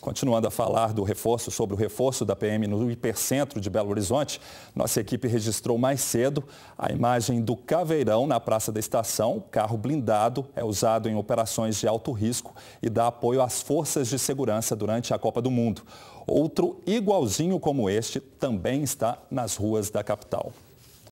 Continuando a falar do reforço sobre o reforço da PM no hipercentro de Belo Horizonte, nossa equipe registrou mais cedo a imagem do caveirão na Praça da Estação. O carro blindado é usado em operações de alto risco e dá apoio às forças de segurança durante a Copa do Mundo. Outro igualzinho como este também está nas ruas da capital.